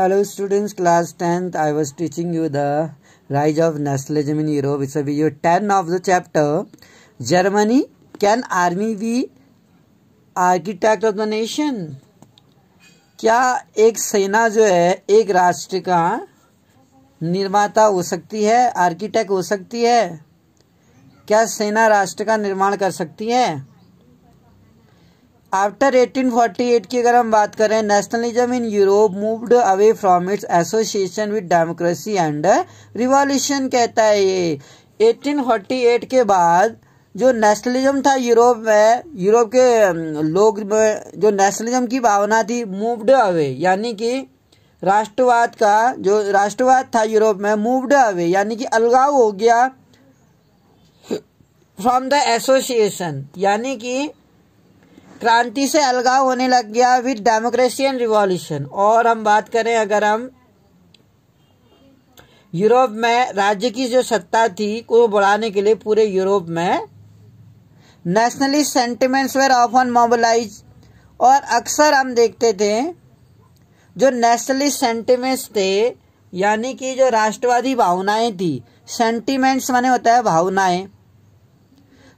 hello students class tenth I was teaching you the rise of nationalism in Europe it's of ten of the chapter Germany can army be architect of the nation क्या एक सेना जो है एक राष्ट्र का निर्माता हो सकती है आर्किटेक्ट हो सकती है क्या सेना राष्ट्र का निर्माण कर सकती है आफ्टर 1848 की अगर हम बात करें nationalism in Europe moved away from its association with democracy and revolution कहता है ये 1848 के बाद जो नेशनलिज्म था यूरोप में यूरोप के um, लोग में जो नेशनलिज्म की भावना थी मूव्ड अवे यानी कि राष्ट्रवाद का जो राष्ट्रवाद था यूरोप में मूव्ड अवे यानी कि अलगाव हो गया फ्रॉम द एसोसिएशन यानी कि क्रांति से अलगाव होने लग गया विद एंड रिवॉल्यूशन और हम बात करें अगर हम यूरोप में राज्य की जो सत्ता थी को बढ़ाने के लिए पूरे यूरोप में nationalist sentiments were often mobilise और अक्सर हम देखते थे जो नेशनलिस्ट सेंटिमेंट्स थे यानी कि जो राष्ट्रवादी भावनाएं थी सेंटिमेंट्स माने होता है भावनाएं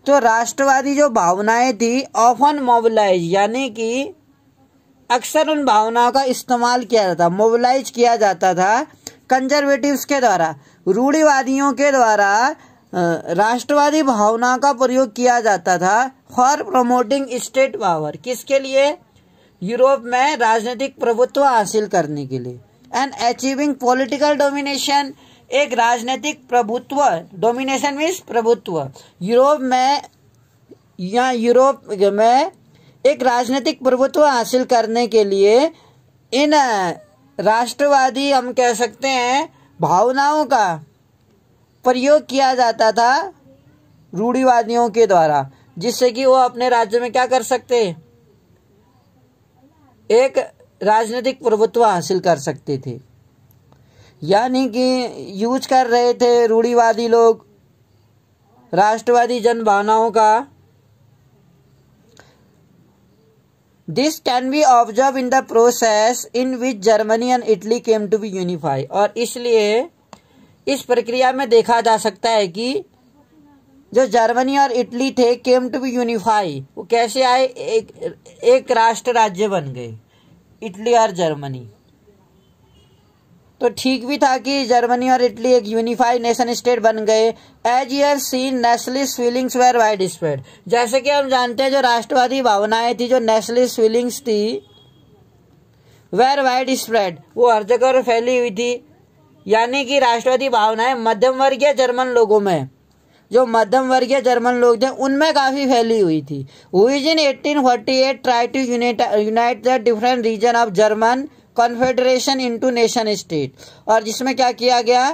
तो राष्ट्रवादी जो भावनाएं थी ऑफन मोबिलाइज यानी कि अक्सर उन भावनाओं का इस्तेमाल किया जाता मोबिलाइज किया जाता था कंजर्वेटिव्स के द्वारा रूढ़ीवादियों के द्वारा राष्ट्रवादी भावना का प्रयोग किया जाता था फॉर प्रमोटिंग स्टेट पावर किसके लिए यूरोप में राजनीतिक प्रभुत्व हासिल करने के लिए एंड अचीविंग पॉलिटिकल डोमिनेशन एक राजनीतिक प्रभुत्व डोमिनेशन मीन्स प्रभुत्व यूरोप में या यूरोप में एक राजनीतिक प्रभुत्व हासिल करने के लिए इन राष्ट्रवादी हम कह सकते हैं भावनाओं का प्रयोग किया जाता था रूढ़िवादियों के द्वारा जिससे कि वो अपने राज्य में क्या कर सकते एक राजनीतिक प्रभुत्व हासिल कर सकते थे यानी कि यूज कर रहे थे रूढ़ीवादी लोग राष्ट्रवादी जनभावनाओं का this can be observe in the process in which Germany and Italy came to be unify और इसलिए इस प्रक्रिया में देखा जा सकता है कि जो जर्मनी और इटली थे केम टू बी यूनिफाई वो कैसे आए एक एक राष्ट्र राज्य बन गए इटली और जर्मनी तो ठीक भी था कि जर्मनी और इटली एक यूनिफाइड नेशन स्टेट बन गए as you're seen nationalist feelings were widespread जैसे कि हम जानते हैं जो राष्ट्रवादी भावनाएं थी जो नेशनलिस्ट फीलिंग्स थी वेर वाइड स्प्रेड वो हर जगह पर फैली हुई थी यानी कि राष्ट्रवादी भावनाएं मध्यम वर्गीय जर्मन लोगों में जो मध्यम वर्गीय जर्मन लोग थे उनमें काफ़ी फैली हुई थी हुईज in eighteen forty eight try to unite the different region of German confederation into nation state और जिसमें क्या किया गया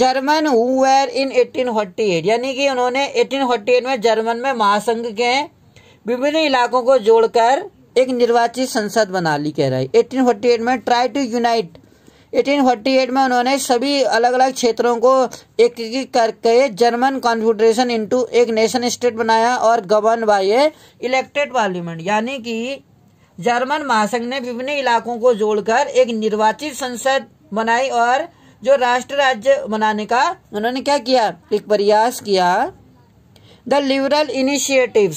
जर्मन हुएर इन 1848 यानी कि उन्होंने 1848 में जर्मन में महासंघ के विभिन्न इलाकों को जोड़कर एक निर्वाचित संसद बना ली कह रही 1848 में ट्राई टू यूनाइट 1848 में उन्होंने सभी अलग अलग क्षेत्रों को एक करके जर्मन कॉन्फेडरेशन इनटू एक नेशन स्टेट बनाया और govern by a elected parliament यानी कि जर्मन महासंघ ने विभिन्न इलाकों को जोड़कर एक निर्वाचित संसद बनाई और जो राष्ट्र राज्य बनाने का उन्होंने क्या किया एक प्रयास किया द लिबरल इनिशियटिव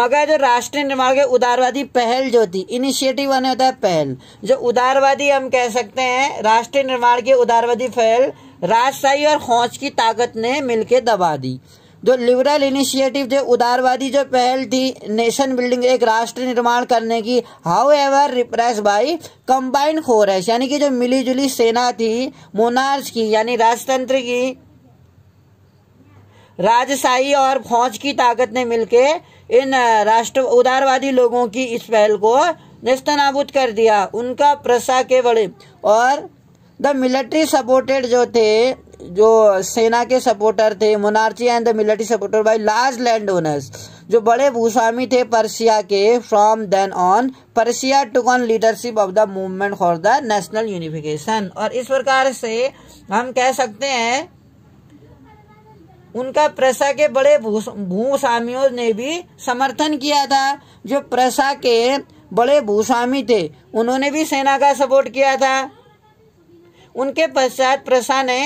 मगर जो राष्ट्र निर्माण के उदारवादी पहल जो थी इनिशिएटिव माने होता है पहल जो उदारवादी हम कह सकते हैं राष्ट्र निर्माण के उदारवादी पहल राजशाही और खोज की ताकत ने मिलकर दबा दी जो लिबरल इनिशिएटिव जो उदारवादी जो पहल थी नेशन बिल्डिंग एक राष्ट्र निर्माण करने की however repress by combined forces यानी कि जो मिलीजुली सेना थी मोनार्स की यानी राजतंत्र की राजशाही और फौज की ताकत ने मिलके इन राष्ट्र उदारवादी लोगों की इस पहल को नेस्तनाबूद कर दिया उनका प्रसा के बड़े और द मिलिट्री सपोर्टेड जो थे जो सेना के सपोर्टर थे monarchy and the military supporter by large landowners जो बड़े भूस्वामी थे पर्सिया के from then on Prussia took on leadership of the movement for the national unification और इस प्रकार से हम कह सकते हैं उनका प्रसा के बड़े भूस्वामियों ने भी समर्थन किया था जो प्रसा के बड़े भूस्वामी थे उन्होंने भी सेना का सपोर्ट किया था उनके पश्चात प्रसा ने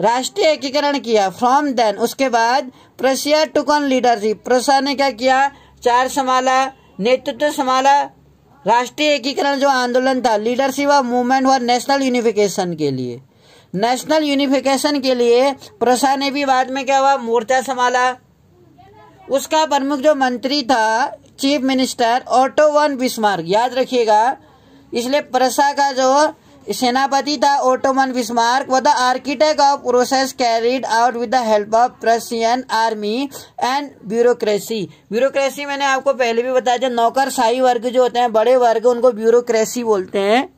राष्ट्रीय एकीकरण किया फ्रॉम देन उसके बाद Prussia took on leadership Prussia ने क्या किया चार संभाला नेतृत्व संभाला राष्ट्रीय एकीकरण जो आंदोलन था लीडरशिप ऑफ मूवमेंट और नेशनल यूनिफिकेशन के लिए नेशनल यूनिफिकेशन के लिए प्रशा ने भी बाद में क्या हुआ मोर्चा संभाला उसका प्रमुख जो मंत्री था chief minister Otto von Bismarck याद रखिएगा इसलिए प्रशा का जो सेनापति द ओटोमन बिस्मार्क व the architect of process carried out with the help of Prussian army and bureaucracy bureaucracy मैंने आपको पहले भी बताया जो नौकरशाही वर्ग जो होते हैं बड़े वर्ग उनको ब्यूरोक्रेसी बोलते हैं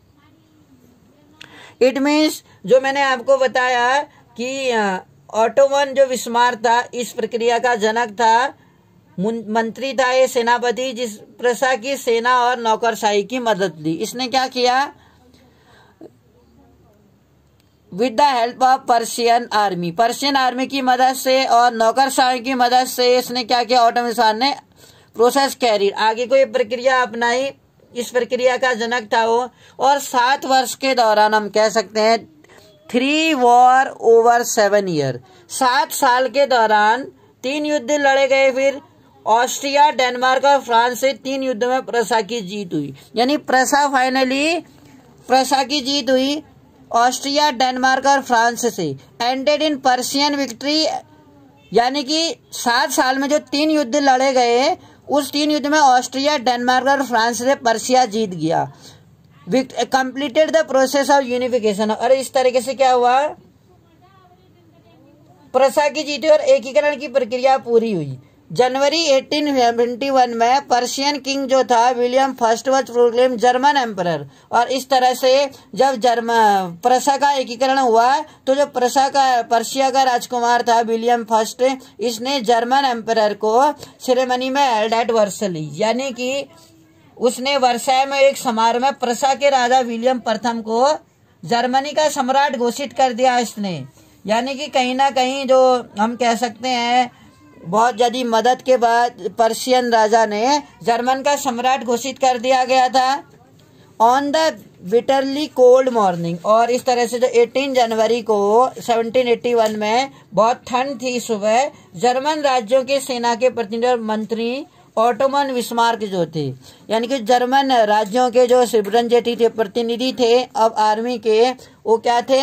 इट मीन्स जो मैंने आपको बताया कि ऑटोमन जो विस्मार था इस प्रक्रिया का जनक था मंत्री था ये सेनापति जिस प्रशा की सेना और नौकरशाही की मदद ली इसने क्या किया with the help of Prussian army Prussian army की मदद से और नौकरशाह की मदद से इसने क्या किया ऑटोमिसान ने प्रोसेस कैरी आगे को ये प्रक्रिया अपनाई इस प्रक्रिया का जनक था वो और सात वर्ष के दौरान हम कह सकते हैं three war over seven year सात साल के दौरान तीन युद्ध लड़े गए फिर ऑस्ट्रिया डेनमार्क और फ्रांस से तीन युद्ध में प्रसा की जीत हुई यानी प्रसा फाइनली प्रसा की जीत हुई ऑस्ट्रिया डेनमार्क और फ्रांस से एंडेड इन पर्शियन विक्ट्री यानी कि सात साल में जो तीन युद्ध लड़े गए उस तीन युद्ध में ऑस्ट्रिया डेनमार्क और फ्रांस से पर्शिया जीत गया completed the process of unification और इस तरीके से क्या हुआ प्रसा की जीती और एकीकरण की प्रक्रिया पूरी हुई जनवरी 1871 में पर्शियन किंग जो था William first was proclaimed German emperor और इस तरह से जब जर्मन प्रसा का एकीकरण हुआ तो जो प्रसा का पर्शिया का राजकुमार था विलियम फर्स्ट इसने जर्मन एम्पर को सेरेमनी में हेल्ड एट वर्सली यानी कि उसने वर्षा में एक समारोह में प्रसा के राजा विलियम प्रथम को जर्मनी का सम्राट घोषित कर दिया इसने यानी कि कहीं ना कहीं जो हम कह सकते हैं बहुत ज़्यादा मदद के बाद पर्शियन राजा ने जर्मन का सम्राट घोषित कर दिया गया था on the bitterly cold morning और इस तरह से जो 18 जनवरी को 1781 में बहुत ठंड थी सुबह जर्मन राज्यों के सेना के प्रतिनिधि मंत्री ऑटोमन विस्मार्क जो थे यानी कि जर्मन राज्यों के जो सिबरन जेटी थे प्रतिनिधि थे अब आर्मी के वो क्या थे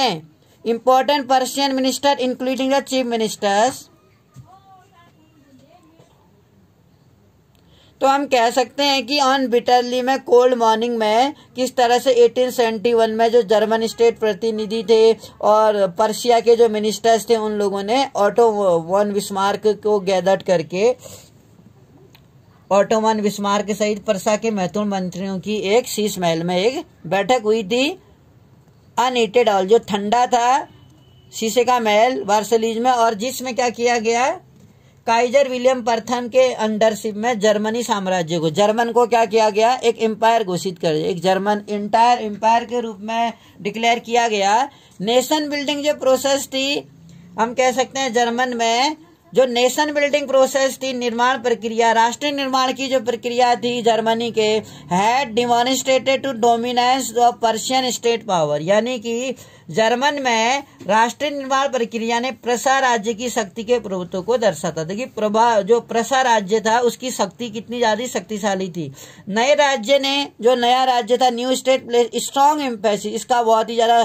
important Prussian minister including the chief ministers तो हम कह सकते हैं कि ऑन बिटरली में कोल्ड मॉर्निंग में किस तरह से 1871 में जो जर्मन स्टेट प्रतिनिधि थे और पर्शिया के जो मिनिस्टर्स थे उन लोगों ने ऑटो वन विस्मार्क को गैदर करके ऑटोमन विस्मार्क सहित परसा के महत्वपूर्ण मंत्रियों की एक शीश महल में एक बैठक हुई थी अनहीटेड ऑल जो ठंडा था शीशे का महल बार्सलीज में और जिसमें क्या किया गया काइजर विलियम परथन के अंडरशिप में जर्मनी साम्राज्य को जर्मन को क्या किया गया एक एम्पायर घोषित कर एक जर्मन इंटायर एम्पायर के रूप में डिक्लेयर किया गया नेशन बिल्डिंग जो प्रोसेस थी हम कह सकते हैं जर्मन में जो नेशन बिल्डिंग प्रोसेस थी निर्माण प्रक्रिया राष्ट्र निर्माण की जो प्रक्रिया थी जर्मनी के had demonstrated to dominance of Prussian state power यानी कि जर्मन में राष्ट्र निर्माण प्रक्रिया ने प्रसा राज्य की शक्ति के प्रभुत्व को दर्शाता देखिए प्रभा जो प्रसा राज्य था उसकी शक्ति कितनी ज्यादा शक्तिशाली थी नए राज्य ने जो नया राज्य था new state place strong emphasis इसका बहुत ही ज्यादा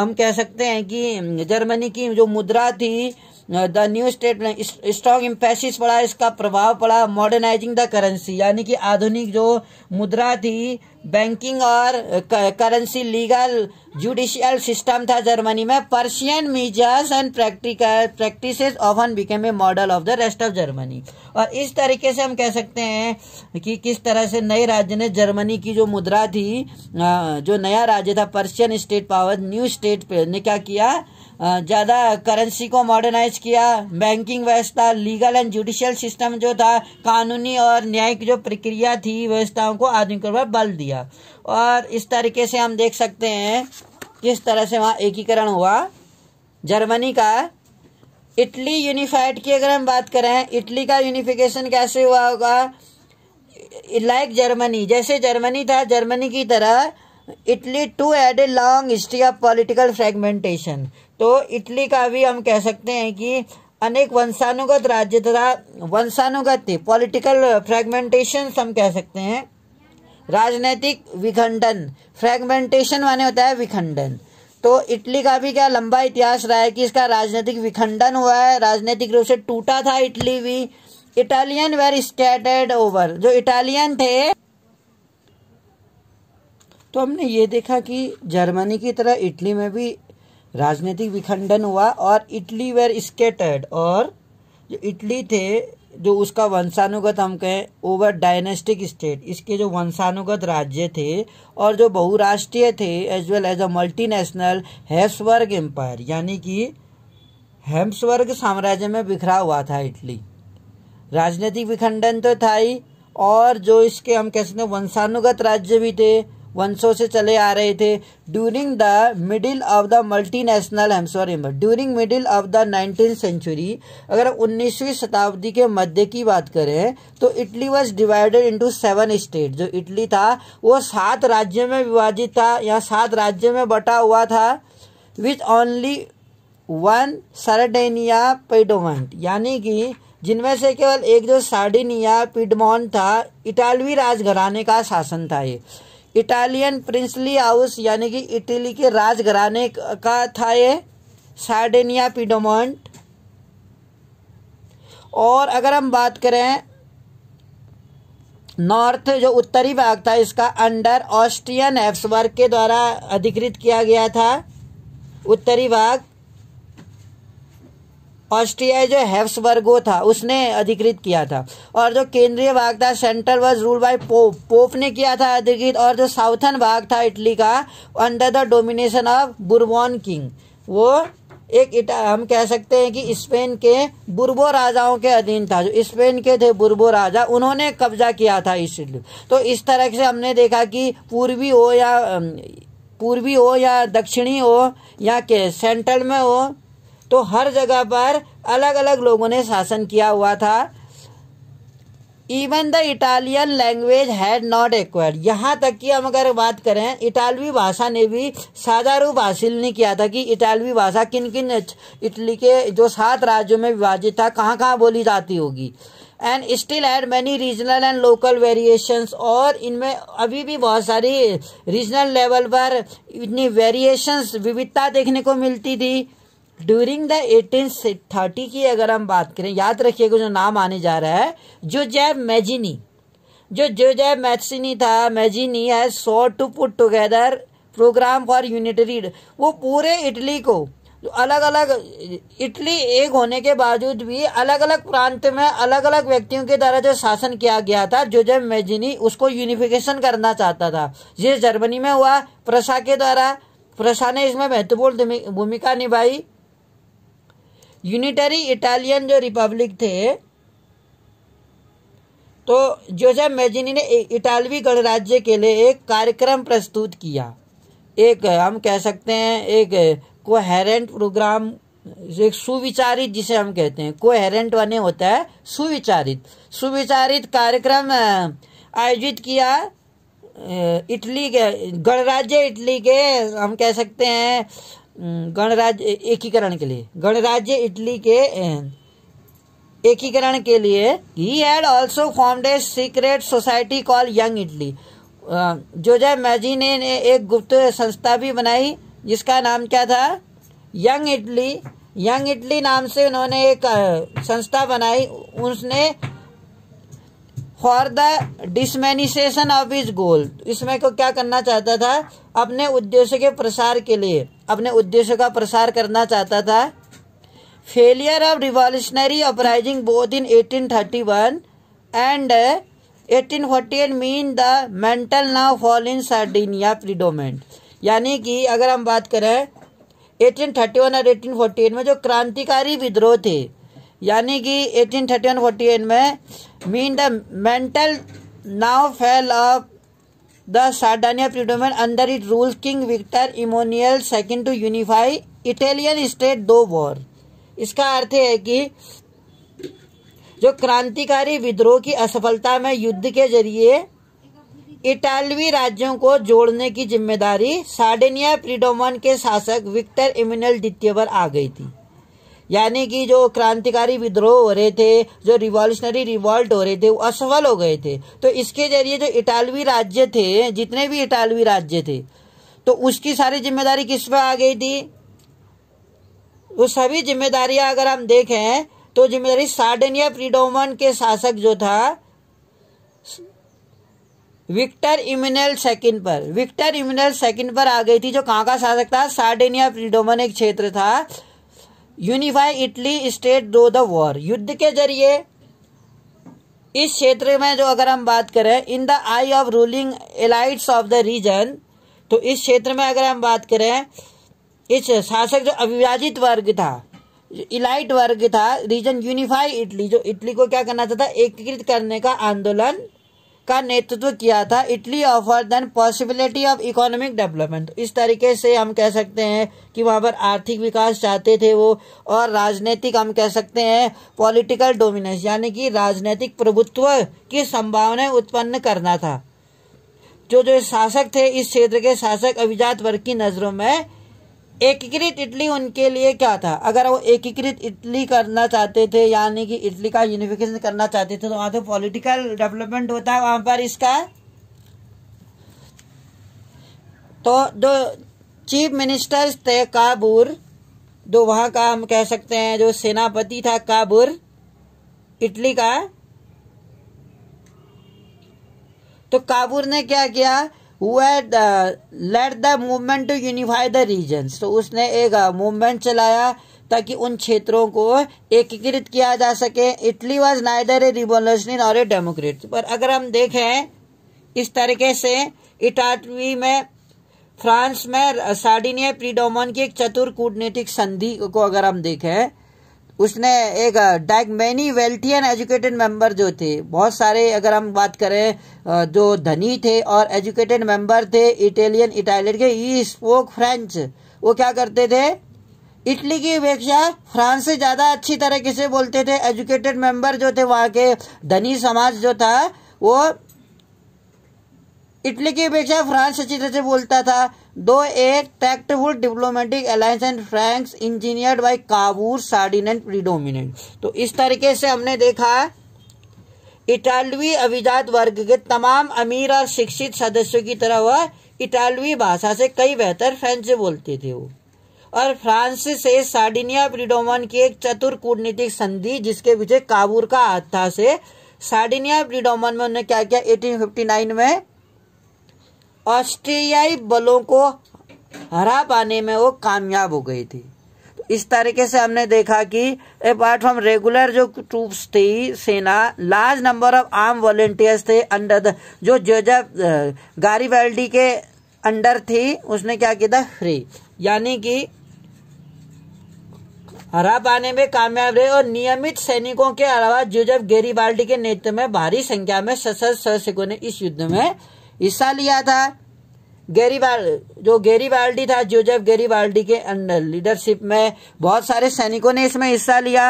हम कह सकते हैं कि जर्मनी की जो मुद्रा थी the new state strong emphasis पड़ा इसका प्रभाव पड़ा मॉडर्नाइजिंग द करेंसी यानी कि आधुनिक जो मुद्रा थी बैंकिंग और करेंसी लीगल जुडिशियल सिस्टम था जर्मनी में Prussian measures and practical practice often became a model of the rest of Germany और इस तरीके से हम कह सकते हैं कि किस तरह से नए राज्य ने जर्मनी की जो मुद्रा थी जो नया राज्य था Prussian state power new state ने क्या किया ज़्यादा करेंसी को मॉडर्नाइज किया बैंकिंग व्यवस्था लीगल एंड जुडिशियल सिस्टम जो था कानूनी और न्यायिक जो प्रक्रिया थी व्यवस्थाओं को आधुनिक पर बल दिया और इस तरीके से हम देख सकते हैं किस तरह से वहाँ एकीकरण हुआ जर्मनी का इटली यूनिफाइड की अगर हम बात करें इटली का यूनिफिकेशन कैसे हुआ होगा लाइक जर्मनी जैसे जर्मनी था जर्मनी की तरह Italy too had a long history of political fragmentation तो इटली का भी हम कह सकते हैं कि अनेक वंशानुगत राज्य तथा वंशानुगत पॉलिटिकल फ्रेगमेंटेशन हम कह सकते हैं राजनैतिक विखंडन फ्रेगमेंटेशन माने होता है विखंडन तो इटली का भी क्या लंबा इतिहास रहा है कि इसका राजनीतिक विखंडन हुआ है राजनीतिक रूप से टूटा था इटली भी इटालियन वेर स्कैटर्ड ओवर जो इटालियन थे तो हमने ये देखा कि जर्मनी की तरह इटली में भी राजनीतिक विखंडन हुआ और इटली वेर स्केटर्ड और जो इटली थे जो उसका वंशानुगत हम कहें ओवर डायनेस्टिक स्टेट इसके जो वंशानुगत राज्य थे और जो बहुराष्ट्रीय थे as well as a multinational Habsburg empire यानी कि हेम्सवर्ग साम्राज्य में बिखरा हुआ था इटली राजनीतिक विखंडन तो था ही और जो इसके हम कह सकते हैं वंशानुगत राज्य भी थे वंशों से चले आ रहे थे during the middle of the multinational I am during middle of the nineteen century अगर उन्नीसवीं शताब्दी के मध्य की बात करें तो Italy was divided into seven state जो इटली था वो सात राज्यों में विभाजित था या सात राज्यों में बटा हुआ था with only one Sardinia Piedmont यानी कि जिनमें से केवल एक जो सार्डिनिया पिडमोन था इटालवी राजघराने का शासन था ये इटालियन प्रिंसली हाउस यानी कि इटली के राजघराने का था ये सार्डेनिया पीडोमोंट और अगर हम बात करें नॉर्थ जो उत्तरी भाग था इसका अंडर ऑस्ट्रियन हैफ्सबर्ग के द्वारा अधिकृत किया गया था उत्तरी भाग ऑस्ट्रिया जो हैफ्सबर्गो था उसने अधिकृत किया था और जो केंद्रीय भाग था centre was rule by pope pope ने किया था अधिकृत और जो साउथन भाग था इटली का under the domination of Bourbon king वो एक इटा हम कह सकते हैं कि स्पेन के बुरबो राजाओं के अधीन था जो स्पेन के थे बुरबो राजा उन्होंने कब्जा किया था इस तो इस तरह से हमने देखा कि पूर्वी हो या पूर्वी हो या दक्षिणी हो या के सेंट्रल में हो तो हर जगह पर अलग अलग लोगों ने शासन किया हुआ था even the Italian language had not acquired यहाँ तक कि हम अगर बात करें इटालवी भाषा ने भी साझा रूप हासिल नहीं किया था कि इटालवी भाषा किन किन इटली के जो सात राज्यों में विभाजित था कहाँ कहाँ बोली जाती होगी and still had many regional and local variations और इनमें अभी भी बहुत सारी रीजनल लेवल पर इतनी वेरिएशंस विविधता देखने को मिलती थी ड्यूरिंग द एटीन थर्टी की अगर हम बात करें याद रखिएगा जो नाम आने जा रहा है जो जैब मैजिनी जो जो जैब मैथिनी था मैजिनी है so to put together programme for unitary वो पूरे इटली को अलग अलग इटली एक होने के बावजूद भी अलग अलग प्रांत में अलग अलग व्यक्तियों के द्वारा जो शासन किया गया था जो जब मेजिनी उसको यूनिफिकेशन करना चाहता था ये जर्मनी में हुआ प्रशा के द्वारा प्रशा ने इसमें महत्वपूर्ण भूमिका निभाई यूनिटरी इटालियन जो रिपब्लिक थे तो जोसेफ मेजिनी ने इटालवी गणराज्य के लिए एक कार्यक्रम प्रस्तुत किया एक हम कह सकते हैं एक कोहेरेंट प्रोग्राम एक सुविचारित जिसे हम कहते हैं कोहेरेंट वाने होता है सुविचारित सुविचारित कार्यक्रम आयोजित किया इटली के गणराज्य इटली के हम कह सकते हैं हम्म, गणराज्य एकीकरण के लिए गणराज्य इटली के एकीकरण के लिए ही had also formed a secret society call Young Italy Giuseppe Mazzini ने एक गुप्त संस्था भी बनाई जिसका नाम क्या था यंग इटली यंग इटली नाम से उन्होंने एक संस्था बनाई उसने for the dissemination of his goal इसमें को क्या करना चाहता था अपने उद्देश्य के प्रसार के लिए अपने उद्देश्य का प्रसार करना चाहता था failure of revolutionary uprising both in 1831 and 1848 mean the mantle now fall in Sardinia Piedmont यानी कि अगर हम बात करें 1831 और 1848 में जो क्रांतिकारी विद्रोह थे यानी कि 1831-48 में mean the mantle now fell of the Sardinia Piedmont under it rule king Victor Emmanuel second to unify Italian state through war इसका अर्थ है कि जो क्रांतिकारी विद्रोह की असफलता में युद्ध के जरिए इटालवी राज्यों को जोड़ने की जिम्मेदारी सार्डेनिया प्रीडोमन के शासक विक्टर इमिनल द्वितीय पर आ गई थी यानी कि जो क्रांतिकारी विद्रोह हो रहे थे जो रिवॉल्यूशनरी रिवॉल्ट हो रहे थे वो असफल हो गए थे तो इसके जरिए जो इटालवी राज्य थे जितने भी इटालवी राज्य थे तो उसकी सारी जिम्मेदारी किस पर आ गई थी वो सभी जिम्मेदारियां अगर हम देखें तो जिम्मेदारी सार्डेनिया फ्रीडोमन के शासक जो था विक्टर इम्यूनल सेकंड पर विक्टर इम्यूनल सेकंड पर आ गई थी जो कहाँ का शासक था सार्डेनिया फ्रीडोमन एक क्षेत्र था unify Italy state through the war युद्ध के जरिए इस क्षेत्र में जो अगर हम बात करें in the eye of ruling elites of the region तो इस क्षेत्र में अगर हम बात करें इस शासक जो अविभाजित वर्ग था इलाइट वर्ग था रीजन यूनिफाई इटली जो इटली को क्या करना चाहता एकीकृत करने का आंदोलन का नेतृत्व किया था Italy offer them possibility of economic development इस तरीके से हम कह सकते हैं कि वहाँ पर आर्थिक विकास चाहते थे वो और राजनीतिक हम कह सकते हैं पॉलिटिकल डोमिनेंस यानी कि राजनीतिक प्रभुत्व की संभावनाएं उत्पन्न करना था जो जो शासक थे इस क्षेत्र के शासक अभिजात वर्ग की नज़रों में एकीकृत इटली उनके लिए क्या था अगर वो एकीकृत इटली करना चाहते थे यानी कि इटली का यूनिफिकेशन करना चाहते थे तो वहां से पॉलिटिकल डेवलपमेंट होता है वहां पर इसका तो दो चीफ मिनिस्टर्स थे काबूर दो वहां का हम कह सकते हैं जो सेनापति था काबूर इटली का तो काबूर ने क्या किया who led the movement to unify the regions तो उसने एक मूवमेंट चलाया ताकि उन क्षेत्रों को एकीकृत किया जा सके Italy was neither a revolutionary or a Democrat पर अगर हम देखें इस तरीके से इटालवी में फ्रांस में साडिनिया प्रीडोमन की एक चतुर कूटनीतिक संधि को अगर हम देखें उसने एक डैग many wealthy and educated member जो थे बहुत सारे अगर हम बात करें जो धनी थे और एजुकेटेड मेंबर थे इटालियन इटालियन के ई स्पोक फ्रेंच वो क्या करते थे इटली की अपेक्षा फ्रांस से ज़्यादा अच्छी तरह किसे बोलते थे एजुकेटेड मेंबर जो थे वहाँ के धनी समाज जो था वो इटली की अपेक्षा फ्रांस अच्छी तरह से बोलता था दो एक tactful diplomatic alliance and France engineered by Cavour Sardinia and Piedmont तो इस तरीके से हमने देखा इटालवी अभिजात वर्ग के तमाम अमीर और शिक्षित सदस्यों की तरह वह इटालवी भाषा से कई बेहतर फ्रेंच बोलते थे वो और फ्रांस से साडिनिया प्रीडोमन की एक चतुर कूटनीतिक संधि जिसके पीछे काबूर का हाथ था से साडिनिया प्रीडोमन में उन्होंने क्या किया एटीन में ऑस्ट्रेलियाई बलों को हरा पाने में वो कामयाब हो गई थी तो इस तरीके से हमने देखा कि अपार्ट फ्रॉम रेगुलर जो ट्रूप्स थी सेना large number of arm volunteers थे अंडर द जो जोजब गारी वेल्डी के अंडर थी उसने क्या किया था फ्री यानी कि हरा पाने में कामयाब रहे और नियमित सैनिकों के अलावा गेरी बाल्टी के नेतृत्व में भारी संख्या में सशस्त्र सैनिकों ने इस युद्ध में हिस्सा लिया था गेरीवाल जो गेरीवाल्डी था गेरी गेरीवाल्डी के अंडर लीडरशिप में बहुत सारे सैनिकों ने इसमें हिस्सा लिया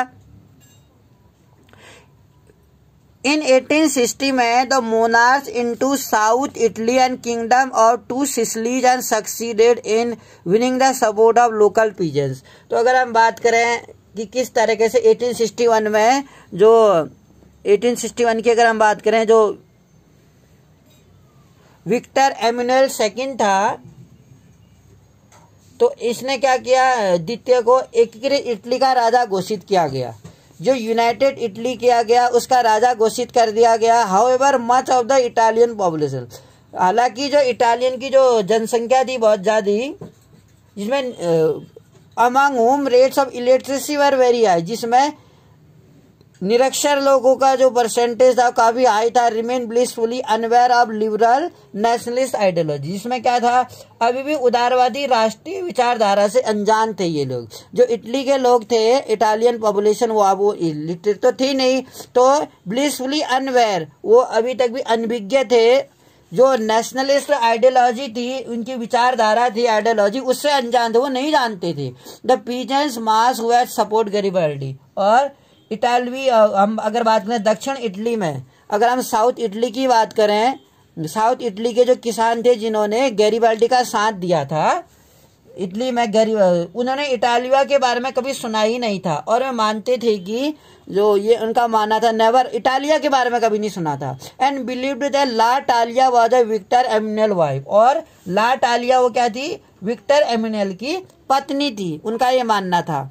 इन 1860 में the monarchs into south Italian kingdom और two Sicilies and succeeded in winning the support of local peasants तो अगर हम बात करें कि किस तरीके से 1861 में जो 1861 की अगर हम बात करें जो विक्टर एम्यूनल सेकंड था तो इसने क्या किया द्वितीय को एकीकृत इटली का राजा घोषित किया गया जो यूनाइटेड इटली किया गया उसका राजा घोषित कर दिया गया however much of the Italian population हालांकि जो इटालियन की जो जनसंख्या थी बहुत ज़्यादा जिसमें among whom rates of electricity were very high जिसमें निरक्षर लोगों का जो परसेंटेज था काफी हाई था remain blissfully unaware of liberal nationalist ideology इसमें क्या था अभी भी उदारवादी राष्ट्रीय विचारधारा से अनजान थे ये लोग जो इटली के लोग थे इटालियन पॉपुलेशन वो अब वो इलिटरेट तो थी नहीं तो ब्लिसफुली अनवेयर वो अभी तक भी अनभिज्ञ थे जो नेशनलिस्ट आइडियोलॉजी थी उनकी विचारधारा थी आइडियोलॉजी उससे अनजान थे वो नहीं जानते थे द पीजेंस मास हुआ सपोर्ट गरीबर्डी और इटालवी हम अगर बात करें दक्षिण इटली में अगर हम साउथ इटली की बात करें साउथ इटली के जो किसान थे जिन्होंने गैरीबाल्टी का साथ दिया था इटली में गरीब उन्होंने इटालिया के बारे में कभी सुना ही नहीं था और वे मानते थे कि जो ये उनका मानना था नेवर इटालिया के बारे में कभी नहीं सुना था and believe the La Talia was a Victor Emmanuel wife और ला टालिया वो क्या थी विक्टर एमिनल की पत्नी थी उनका ये मानना था